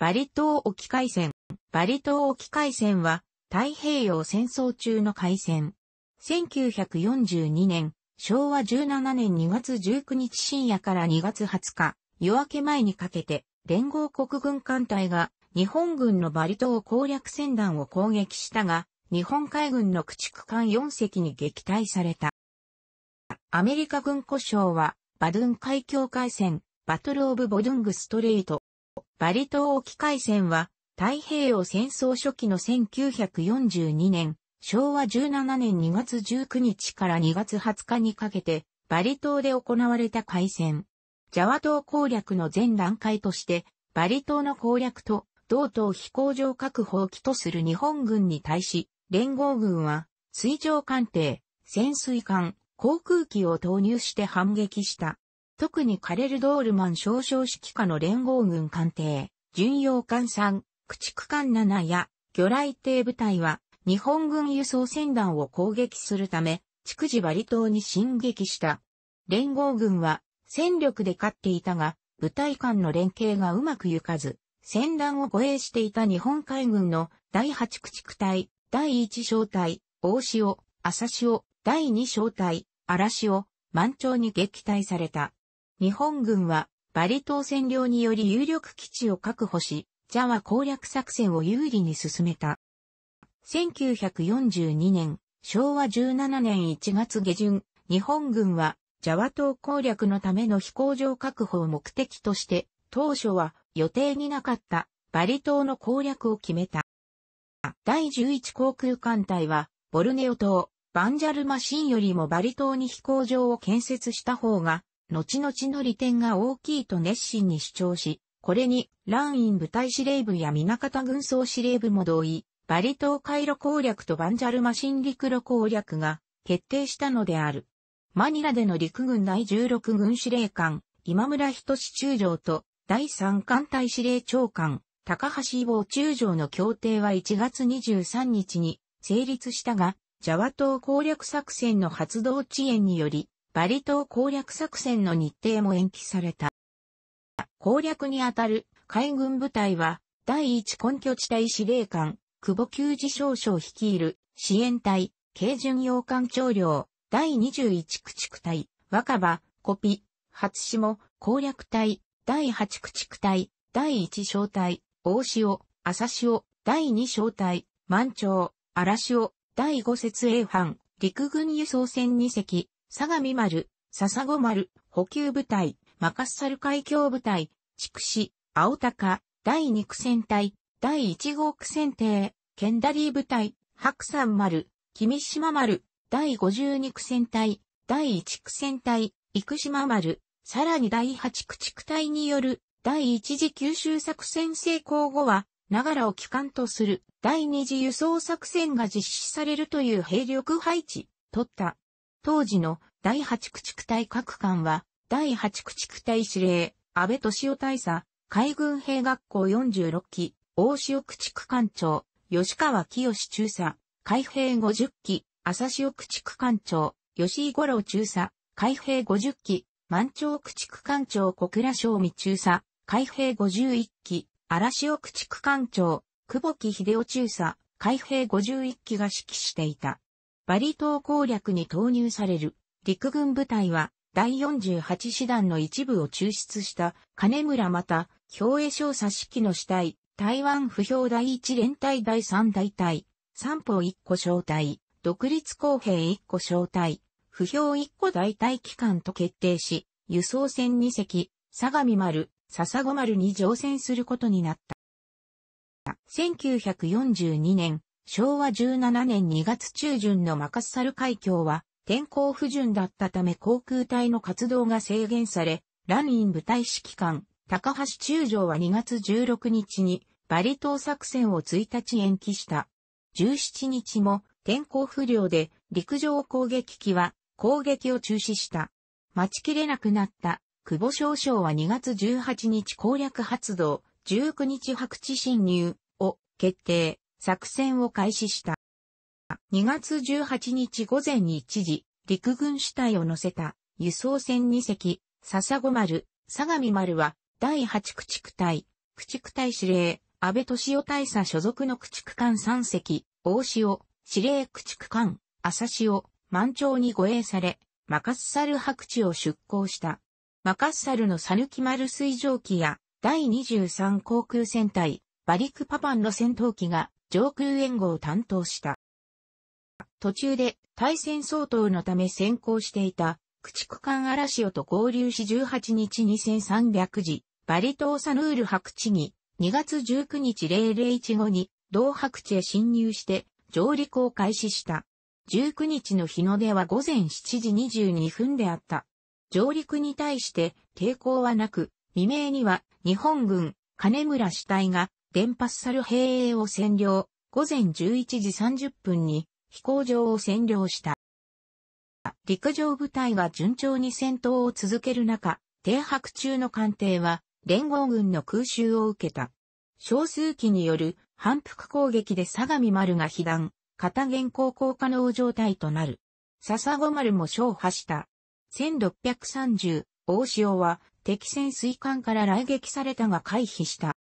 バリ島沖海戦。バリ島沖海戦は、太平洋戦争中の海戦。1942年、昭和17年2月19日深夜から2月20日、夜明け前にかけて、連合国軍艦隊が日本軍のバリ島攻略船団を攻撃したが、日本海軍の駆逐艦4隻に撃退された。アメリカ軍故障は、バドゥン海峡海戦、バトルオブボドゥングストレート、バリ島沖海戦は、太平洋戦争初期の1942年、昭和17年2月19日から2月20日にかけて、バリ島で行われた海戦。ジャワ島攻略の前段階として、バリ島の攻略と、同島飛行場確保を起とする日本軍に対し、連合軍は、水上艦艇、潜水艦、航空機を投入して反撃した。特にカレルドールマン少将指揮下の連合軍艦艇、巡洋艦3、駆逐艦7や魚雷艇部隊は日本軍輸送船団を攻撃するため、逐次バリ島に進撃した。連合軍は戦力で勝っていたが、部隊間の連携がうまくゆかず、戦団を護衛していた日本海軍の第8駆逐隊、第1小隊、大潮、浅潮、第2小隊、荒潮、満潮に撃退された。日本軍はバリ島占領により有力基地を確保し、ジャワ攻略作戦を有利に進めた。1942年、昭和17年1月下旬、日本軍はジャワ島攻略のための飛行場確保を目的として、当初は予定になかったバリ島の攻略を決めた。第11航空艦隊は、ボルネオ島、バンジャルマシンよりもバリ島に飛行場を建設した方が後々の利点が大きいと熱心に主張し、これに、乱院部隊司令部や港方軍総司令部も同意、バリ島回路攻略とバンジャルマ新陸路攻略が決定したのである。マニラでの陸軍第16軍司令官、今村人志中将と第3艦隊司令長官、高橋坊中将の協定は1月23日に成立したが、ジャワ島攻略作戦の発動遅延により、バリ島攻略作戦の日程も延期された。攻略にあたる海軍部隊は、第一根拠地帯司令官、久保球児少将率いる支援隊、軽巡洋艦長領、第21駆逐隊、若葉、コピ、初下、攻略隊、第8駆逐隊、第1小隊、大潮、朝潮、第2小隊、満潮、荒潮、第5節 A 班、陸軍輸送船2隻、相模丸、笹子丸、補給部隊、マカッサル海峡部隊、筑紫、青鷹、第二区戦隊、第一号区戦艇、ケンダリー部隊、白山丸、君島丸、第五十二区戦隊、第一区戦隊、生島丸、さらに第八駆逐隊による第一次九州作戦成功後は、長らを機関とする第二次輸送作戦が実施されるという兵力配置、取った。当時の第8駆逐隊各艦は、第8駆逐隊司令、安倍敏夫大佐、海軍兵学校46期、大塩駆逐艦長、吉川清中佐、海兵50期、朝塩駆逐艦長、吉井五郎中佐、海兵50期、満潮駆逐艦長小倉正美中佐、海兵51期、荒塩駆逐艦長、久保木秀夫中佐、海兵51期が指揮していた。バリ島攻略に投入される陸軍部隊は第48師団の一部を抽出した金村また、兵衛少佐指揮の死体、台湾不評第一連隊第三大隊、三歩一個小隊、独立公平一個小隊、不評一個大隊機関と決定し、輸送船2隻、相模丸、笹子丸に乗船することになった。1942年、昭和17年2月中旬のマカッサル海峡は天候不順だったため航空隊の活動が制限され、ラミン部隊指揮官、高橋中将は2月16日にバリ島作戦を1日延期した。17日も天候不良で陸上攻撃機は攻撃を中止した。待ちきれなくなった久保少将は2月18日攻略発動、19日白地侵入を決定。作戦を開始した。2月18日午前に1時、陸軍主体を乗せた輸送船2隻、笹子丸、相模丸は、第8駆逐隊、駆逐隊司令、安倍敏夫大佐所属の駆逐艦3隻、大潮、司令駆逐艦、浅潮、満潮に護衛され、マカッサル白地を出港した。マカッサルのサヌキ丸水蒸気や、第23航空戦隊、バリクパパンの戦闘機が上空援護を担当した。途中で対戦相当のため先行していた駆逐艦アラシオと合流し18日2300時、バリ島サヌール白地に2月19日0 0 1後に同白地へ侵入して上陸を開始した。19日の日の出は午前7時22分であった。上陸に対して抵抗はなく、未明には日本軍金村主体が原発サル兵営を占領、午前11時30分に飛行場を占領した。陸上部隊が順調に戦闘を続ける中、停泊中の艦艇は連合軍の空襲を受けた。少数機による反復攻撃で相模丸が被弾、片原航行可能状態となる。笹子丸も消破した。1630、大潮は敵戦水艦から来撃されたが回避した。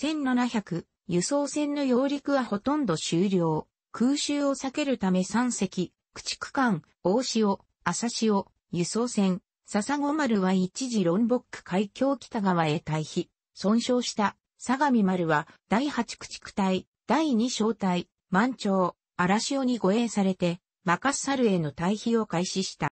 1700、輸送船の揚陸はほとんど終了。空襲を避けるため3隻、駆逐艦、大潮、浅潮、輸送船、笹子丸は一時ロンボック海峡北側へ退避。損傷した相模丸は第8駆逐隊、第2小隊、満潮、荒潮に護衛されて、マカッサルへの退避を開始した。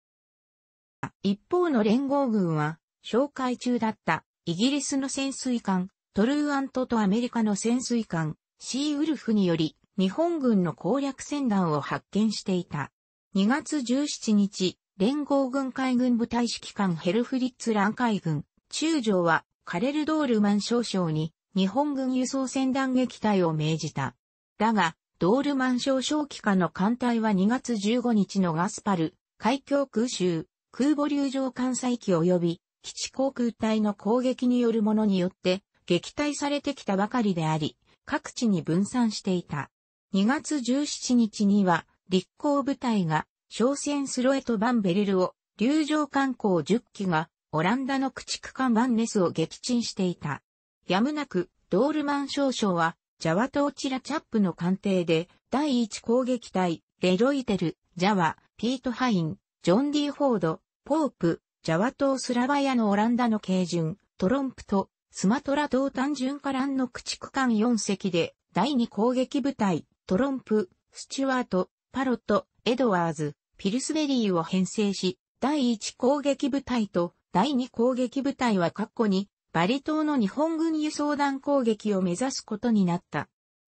一方の連合軍は、紹介中だったイギリスの潜水艦トルーアントとアメリカの潜水艦、シーウルフにより、日本軍の攻略船団を発見していた。2月17日、連合軍海軍部隊指揮官ヘルフリッツラン海軍、中将はカレルドールマン少将に日本軍輸送船団撃退を命じた。だが、ドールマン少将機下の艦隊は2月15日のガスパル、海峡空襲、空母流上艦載機及び基地航空隊の攻撃によるものによって撃退されてきたばかりであり、各地に分散していた。2月17日には、立候部隊が、商船スロエとバンベレルを、流上艦港10機が、オランダの駆逐艦バンネスを撃沈していた。やむなく、ドールマン少将は、ジャワ島チラチャップの艦艇で、第1攻撃隊、レロイテル、ジャワ、ピート・ハイン、ジョン・ディ・フォード、ポープ、ジャワ島スラバヤのオランダの軽巡、トロンプト、スマトラ島単純カランの駆逐艦4隻で、第2攻撃部隊、トロンプ、スチュワート、パロット、エドワーズ、ピルスベリーを編成し、第1攻撃部隊と第2攻撃部隊は括弧に、バリ島の日本軍輸送団攻撃を目指すことになった。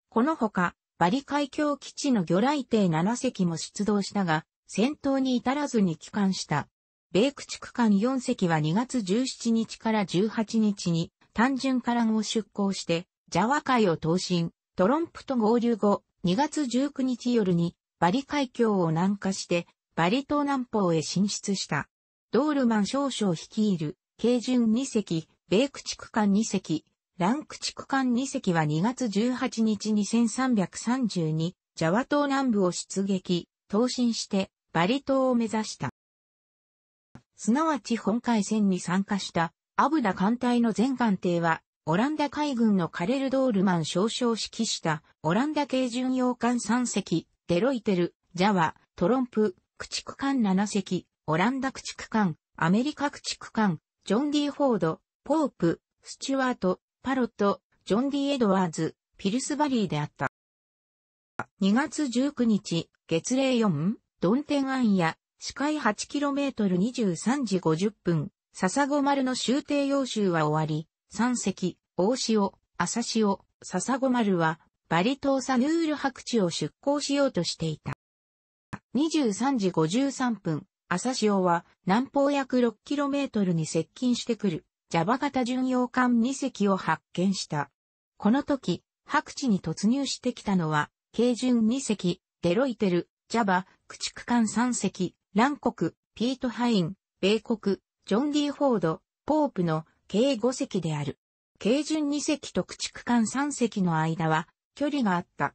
このほか、バリ海峡基地の魚雷艇7隻も出動したが、戦闘に至らずに帰還した。米駆逐艦4隻は2月17日から18日に単純からを出港して、ジャワ海を投進、トロンプと合流後、2月19日夜に、バリ海峡を南下して、バリ島南方へ進出した。ドールマン少将率いる、軽巡2隻、米駆逐艦2隻、ラン駆逐艦2隻は2月18日に1332、ジャワ島南部を出撃、投進して、バリ島を目指した。すなわち本海戦に参加したアブダ艦隊の全艦艇は、オランダ海軍のカレル・ドールマン少将指揮したオランダ系巡洋艦3隻、デロイテル、ジャワ、トロンプ、駆逐艦7隻、オランダ駆逐艦、アメリカ駆逐艦、ジョン・ディ・フォード、ポープ、スチュワート、パロット、ジョン・ディ・エドワーズ、ピルスバリーであった。2月19日、月齢4、ドンテンアンや、視界 8km23 時50分、笹子丸の終艇要集は終わり、三隻、大潮、朝潮、笹子丸は、バリ島サヌール白地を出港しようとしていた。23時53分、朝潮は南方約 6km に接近してくる、ジャバ型巡洋艦2隻を発見した。この時、白地に突入してきたのは、軽巡2隻、デロイテル、ジャバ、駆逐艦3隻、ラン国、ピートハイン、米国、ジョン・ディ・フォード、ポープの計5隻である。軽順2隻と駆逐艦3隻の間は距離があった。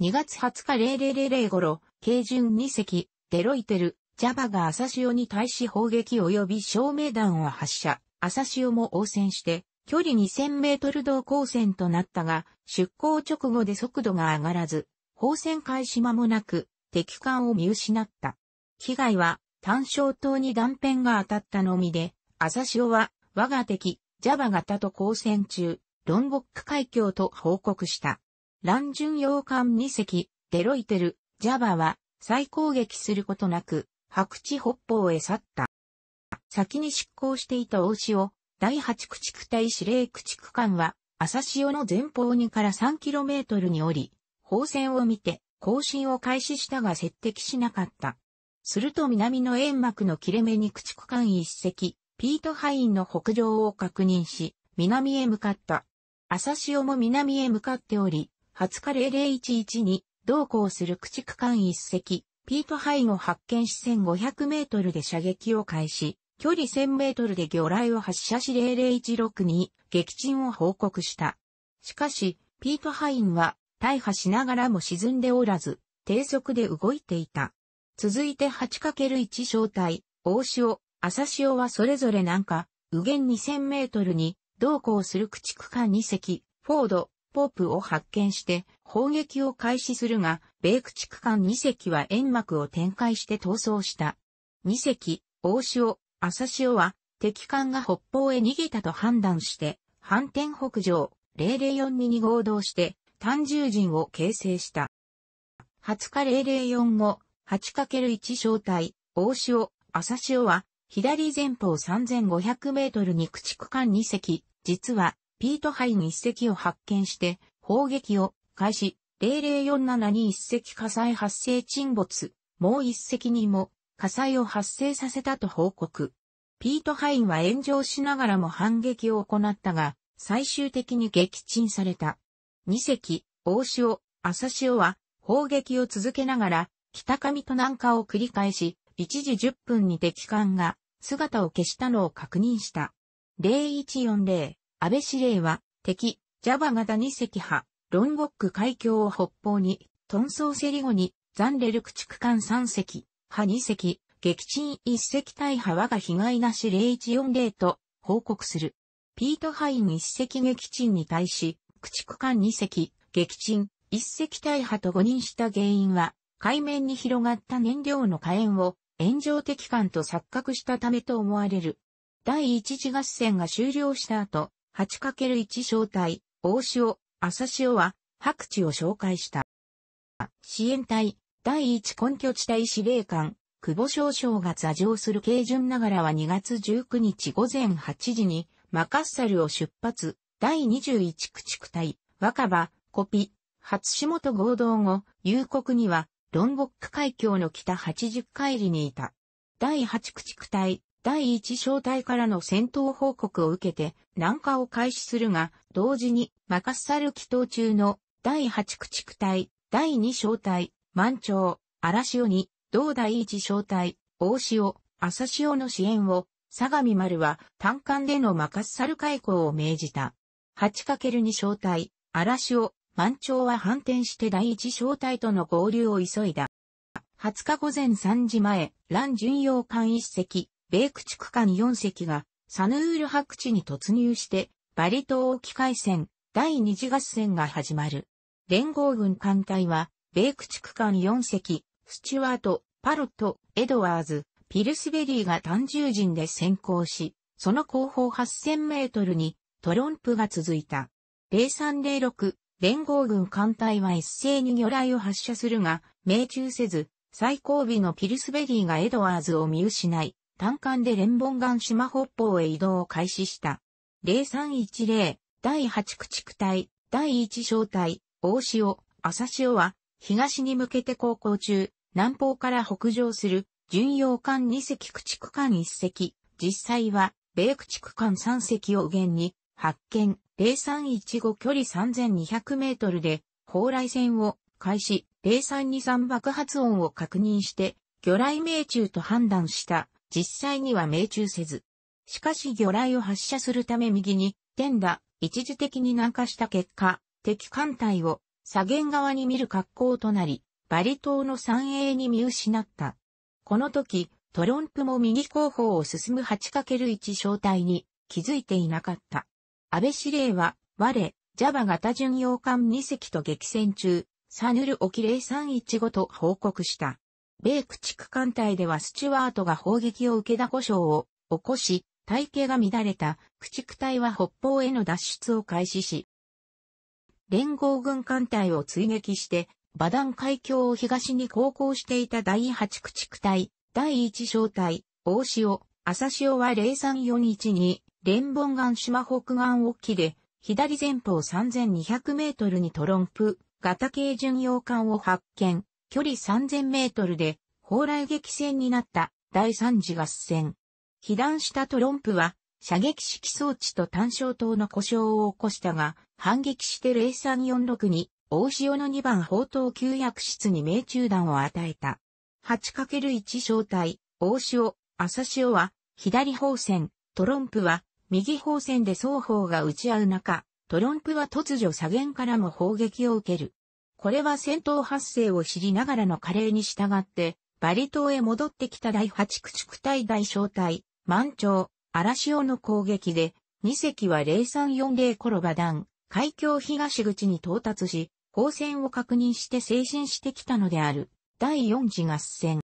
2月20日0000頃、軽順2隻、デロイテル、ジャバが朝潮に対し砲撃及び照明弾を発射。朝潮も応戦して、距離2000メートル同航線となったが、出港直後で速度が上がらず、放線開始間もなく、敵艦を見失った。被害は単焦灯に断片が当たったのみで、朝潮は、我が敵、ジャバ型と交戦中、ロンボック海峡と報告した。ランジュン洋艦2隻、デロイテル、ジャバは、再攻撃することなく、白地北方へ去った。先に執行していた大潮、第8駆逐隊司令駆逐艦は、朝潮の前方にから 3km に降り、砲戦を見て、行進を開始したが接敵しなかった。すると南の煙幕の切れ目に駆逐艦一隻、ピートハインの北上を確認し、南へ向かった。朝潮も南へ向かっており、20日0011に同行する駆逐艦一隻、ピートハインを発見し1500メートルで射撃を開始、距離1000メートルで魚雷を発射し0 0 1 6に撃沈を報告した。しかし、ピートハインは大破しながらも沈んでおらず、低速で動いていた。続いて 8×1 小隊、大潮、朝潮はそれぞれ南下、右限2000メートルに、同行する駆逐艦2隻、フォード、ポープを発見して砲撃を開始するが、米駆逐艦2隻は煙幕を展開して逃走した。2隻、大潮、朝潮は敵艦が北方へ逃げたと判断して、反転北上、0042に合同して、単獣陣を形成した。20日004後、8×1 小隊、大潮、朝潮は、左前方3500メートルに駆逐艦2隻、実は、ピートハイン1隻を発見して、砲撃を開始、0047に1隻火災発生沈没、もう1隻にも火災を発生させたと報告。ピートハインは炎上しながらも反撃を行ったが、最終的に撃沈された。2隻、大潮、朝潮は砲撃を続けながら北上と南下を繰り返し、1時10分に敵艦が姿を消したのを確認した。0140、安倍司令は敵、ジャバ型2隻派、ロンゴック海峡を北方に、トンソーセリゴに、ザンレル駆逐艦3隻、派2隻、撃沈1隻大派我が被害なし0140と報告する。ピートハイン1隻撃沈に対し、駆逐艦2隻、撃沈1隻大派と誤認した原因は、海面に広がった燃料の火炎を炎上的感と錯覚したためと思われる。第一次合戦が終了した後、8×1 小隊、大潮、朝潮は白地を紹介した。支援隊、第一根拠地帯司令官、久保少将が座上する軽順ながらは2月19日午前8時にマカッサルを出発、第21駆逐隊、若葉、コピ、初下と合同後、夕刻にはロンボック海峡の北80海里にいた。第8駆逐隊、第1小隊からの戦闘報告を受けて南下を開始するが、同時にマカッサル祈祷中の第8駆逐隊、第2小隊、満潮、荒潮に、同第1小隊、大潮、朝潮の支援を、相模丸は単艦でのマカッサル開港を命じた。8×2 小隊、荒潮、満潮は反転して第一小隊との合流を急いだ。20日午前3時前、乱巡洋艦1隻、米駆逐艦4隻が、サヌール白地に突入して、バリ島沖海戦、第二次合戦が始まる。連合軍艦隊は、米駆逐艦4隻、スチュワート、パロット、エドワーズ、ピルスベリーが単重陣で先行し、その後方8000メートルにトロンプが続いた。0306連合軍艦隊は一斉に魚雷を発射するが、命中せず、最後尾のピルスベリーがエドワーズを見失い、単艦で連ガン島北方へ移動を開始した。0310、第8駆逐隊、第1小隊、大潮、朝潮は、東に向けて航行中、南方から北上する、巡洋艦2隻駆逐艦1隻、実際は、米駆逐艦3隻を右に、発見0315距離3200メートルで、放雷船を開始0323爆発音を確認して、魚雷命中と判断した、実際には命中せず。しかし魚雷を発射するため右に、点打、一時的に南下した結果、敵艦隊を左舷側に見る格好となり、バリ島の三栄に見失った。この時、トロンプも右後方を進む 8×1 小隊に気づいていなかった。安倍司令は、我、ジャバ型巡洋艦2隻と激戦中、サヌル沖0315と報告した。米駆逐艦隊ではスチュワートが砲撃を受けた故障を起こし、体系が乱れた駆逐隊は北方への脱出を開始し、連合軍艦隊を追撃して、バダン海峡を東に航行していた第8駆逐隊、第1小隊、大潮、朝潮は03412レンボン岩島北岸沖で、左前方3200メートルにトロンプ、型系巡洋艦を発見、距離3000メートルで、砲雷撃戦になった第3次合戦。被弾したトロンプは、射撃式装置と単焦灯の故障を起こしたが、反撃して0346に、大潮の2番砲塔旧薬室に命中弾を与えた。8×1 小隊、大潮、朝潮は、左方線、トロンプは、右方線で双方が打ち合う中、トロンプは突如左舷からも砲撃を受ける。これは戦闘発生を知りながらの加齢に従って、バリ島へ戻ってきた第8駆逐隊大小隊、満潮、荒潮の攻撃で、2隻は0340頃馬団、海峡東口に到達し、砲戦を確認して精神してきたのである。第4次合戦。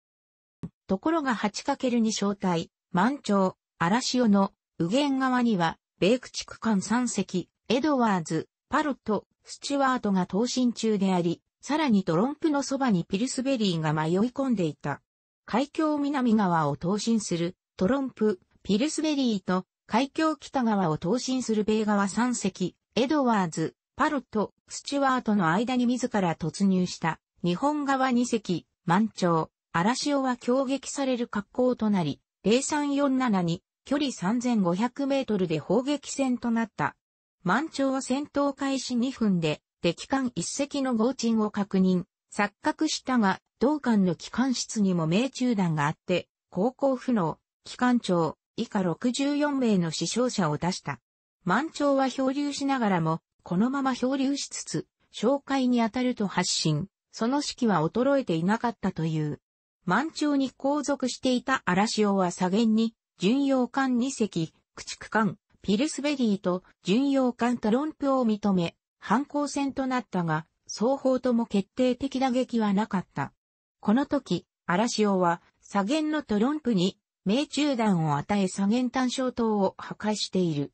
ところが 8×2 小隊、満潮、荒潮の右舷側には、米区地区間3隻、エドワーズ、パロット、スチュワートが投進中であり、さらにトロンプのそばにピルスベリーが迷い込んでいた。海峡南側を投進するトロンプ、ピルスベリーと海峡北側を投進する米側3隻、エドワーズ、パロット、スチュワートの間に自ら突入した日本側2隻、満潮、荒潮は攻撃される格好となり、0347に距離3500メートルで砲撃戦となった。満潮は戦闘開始2分で、敵艦1隻の合鎮を確認、錯覚したが、同艦の機関室にも命中弾があって、航行不能、機関長、以下64名の死傷者を出した。満潮は漂流しながらも、このまま漂流しつつ、紹介に当たると発信、その指揮は衰えていなかったという。満潮に後続していた嵐潮は左舷に、巡洋艦2隻、駆逐艦、ピルスベリーと巡洋艦トロンプを認め、反抗戦となったが、双方とも決定的打撃はなかった。この時、荒潮は、左舷のトロンプに、命中弾を与え左舷単焦灯を破壊している。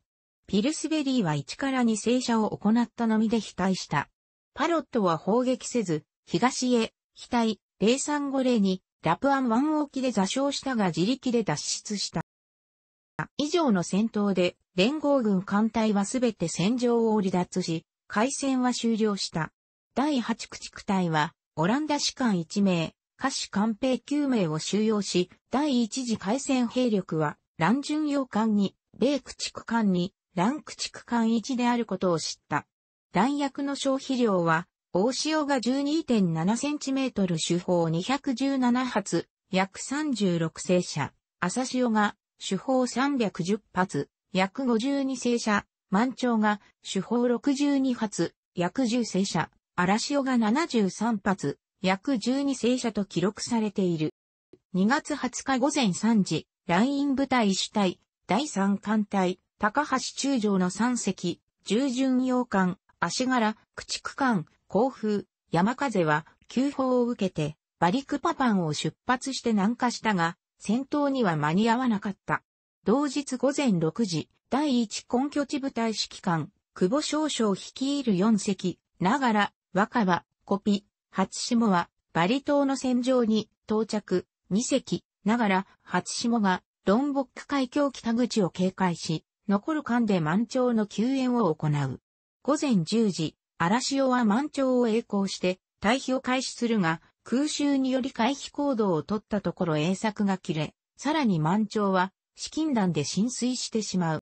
ピルスベリーは1から2正射を行ったのみで被対した。パロットは砲撃せず、東へ、被対、0350に、ラプアン湾沖で座礁したが自力で脱出した。以上の戦闘で連合軍艦隊はすべて戦場を離脱し、海戦は終了した。第8駆逐隊は、オランダ士官1名、下士官兵9名を収容し、第1次海戦兵力は、乱巡洋艦に、米駆逐艦に、乱駆逐艦1であることを知った。弾薬の消費量は、大潮が 12.7cm 主砲217発、約36戦車、朝潮が主砲310発、約52戦車、満潮が主砲62発、約10戦車、荒潮が73発、約12戦車と記録されている。2月20日午前3時、ライン部隊主体、第3艦隊、高橋中将の3隻、従順洋艦、足柄、駆逐艦、甲風、山風は、急報を受けて、バリクパパンを出発して南下したが、戦闘には間に合わなかった。同日午前6時、第1根拠地部隊指揮官、久保少将率いる4隻、ながら、若葉、コピ、初下は、バリ島の戦場に到着、2隻、ながら、初下が、ロンボック海峡北口を警戒し、残る間で満潮の救援を行う。午前10時、荒潮は満潮を栄光して、退避を開始するが、空襲により回避行動を取ったところ栄作が切れ、さらに満潮は資金弾で浸水してしまう。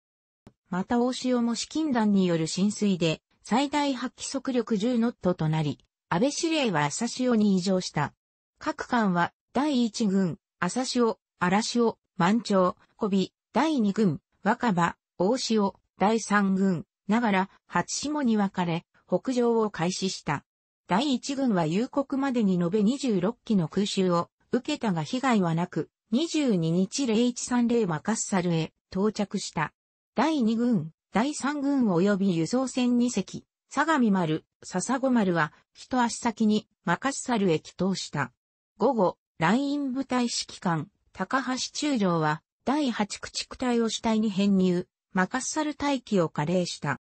また大潮も資金弾による浸水で最大発揮速力10ノットとなり、安倍司令は朝潮に異常した。各艦は第1軍、朝潮、荒潮、満潮、小尾、第2軍、若葉、大潮、第3軍、ながら、初下に分かれ、北上を開始した。第1軍は夕刻までに延べ26機の空襲を受けたが被害はなく、22日0130マカッサルへ到着した。第2軍、第3軍及び輸送船2隻、相模丸、笹子丸は一足先にマカッサルへ帰投した。午後、ライン部隊指揮官、高橋中将は第8駆逐隊を主体に編入、マカッサル待機を加齢した。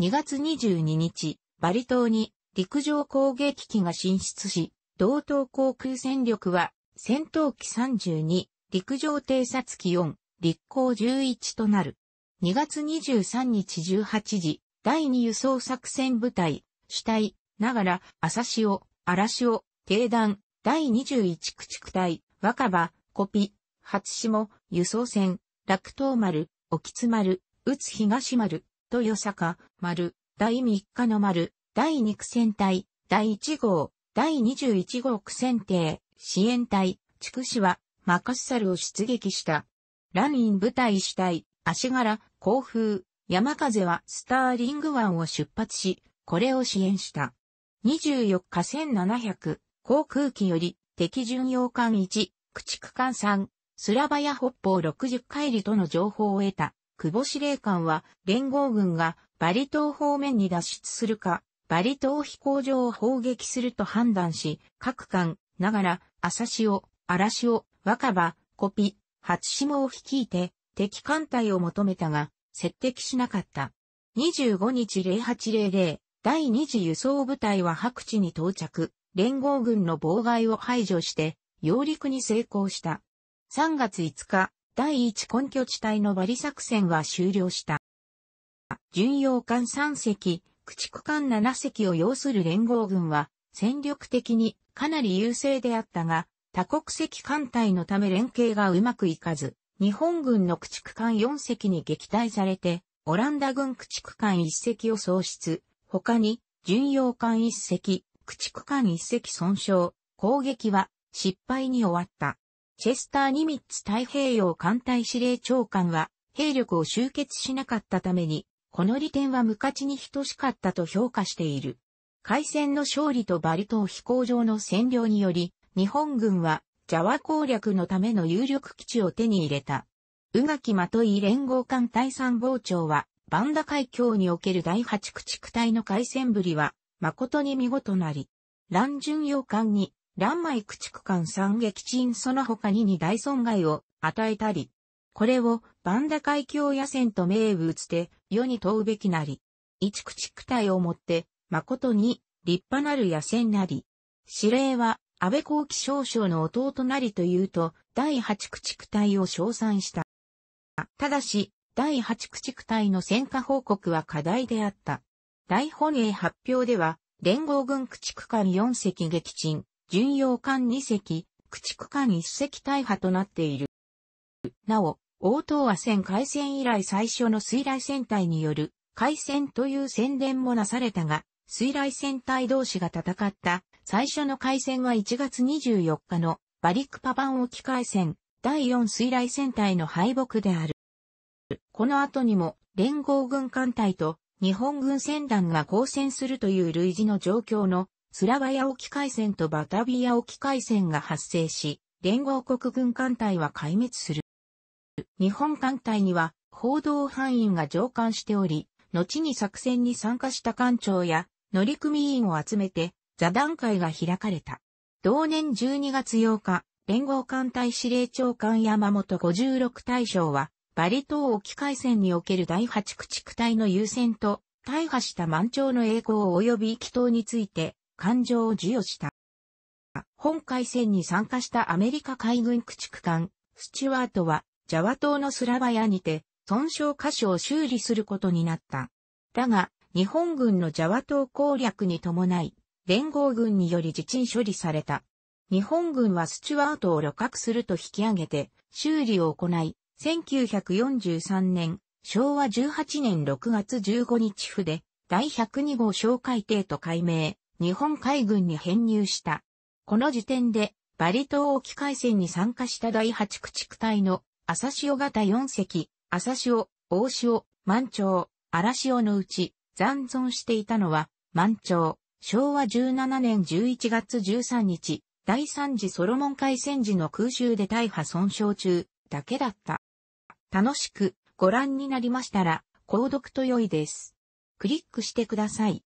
2月22日、バリ島に陸上攻撃機が進出し、同等航空戦力は戦闘機32、陸上偵察機4、陸航11となる。2月23日18時、第2輸送作戦部隊、主体、ながら、朝潮、荒潮、定弾、第21駆逐隊、若葉、コピ、初下、輸送船、楽東丸、沖津丸、宇津東丸、豊坂、丸、第3日の丸、第2区戦隊、第1号、第21号区戦艇、支援隊、筑紫は、マカッサルを出撃した。ラミン部隊主体、足柄、甲風、山風はスターリング湾を出発し、これを支援した。24日1700、航空機より、敵巡洋艦1、駆逐艦3、スラバヤ北方60海里との情報を得た、久保司令官は、連合軍がバリ島方面に脱出するか、バリ島飛行場を砲撃すると判断し、各艦、ながら、朝潮、嵐潮、若葉、コピ、初島を率いて、敵艦隊を求めたが、接敵しなかった。25日0800、第2次輸送部隊は白地に到着、連合軍の妨害を排除して、揚陸に成功した。3月5日、第1根拠地帯のバリ作戦は終了した。巡洋艦3隻、駆逐艦7隻を要する連合軍は、戦力的にかなり優勢であったが、多国籍艦隊のため連携がうまくいかず、日本軍の駆逐艦4隻に撃退されて、オランダ軍駆逐艦1隻を喪失、他に、巡洋艦1隻、駆逐艦1隻損傷、攻撃は失敗に終わった。チェスター・ニミッツ太平洋艦隊司令長官は、兵力を集結しなかったために、この利点は無価値に等しかったと評価している。海戦の勝利とバリ島飛行場の占領により、日本軍はジャワ攻略のための有力基地を手に入れた。宇垣とい連合艦隊参謀長は、バンダ海峡における第8駆逐隊の海戦ぶりは、誠に見事なり、乱巡洋艦に、乱枚駆逐艦三撃沈その他に2大損害を与えたり、これをバンダ海峡野戦と名物で、世に問うべきなり。一駆逐隊をもって、誠に立派なる野戦なり。指令は安倍後期少将の弟なりというと、第八駆逐隊を称賛した。ただし、第八駆逐隊の戦果報告は課題であった。大本営発表では、連合軍駆逐艦4隻撃沈、巡洋艦2隻、駆逐艦1隻大破となっている。なお、大東は戦海戦以来最初の水雷戦隊による開戦という宣伝もなされたが、水雷戦隊同士が戦った最初の開戦は1月24日のバリックパパン沖海戦第4水雷戦隊の敗北である。この後にも連合軍艦隊と日本軍船団が交戦するという類似の状況のスラワヤ沖海戦とバタビア沖海戦が発生し、連合国軍艦隊は壊滅する。日本艦隊には報道班員が上艦しており、後に作戦に参加した艦長や乗組員を集めて座談会が開かれた。同年12月8日、連合艦隊司令長官山本56大将は、バリ島沖海戦における第8駆逐隊の優先と、大破した満潮の栄光及び気祷について、感情を授与した。本海戦に参加したアメリカ海軍駆逐艦、スチュワートは、ジャワ島のスラバヤにて、損傷箇所を修理することになった。だが、日本軍のジャワ島攻略に伴い、連合軍により自陳処理された。日本軍はスチュワートを旅客すると引き上げて、修理を行い、1943年、昭和18年6月15日府で、第102号小海艇と改名、日本海軍に編入した。この時点で、バリ島沖海戦に参加した第8駆逐隊の朝潮型4隻、朝潮、大潮、満潮、荒潮のうち、残存していたのは、満潮、昭和17年11月13日、第3次ソロモン海戦時の空襲で大破損傷中、だけだった。楽しくご覧になりましたら、購読と良いです。クリックしてください。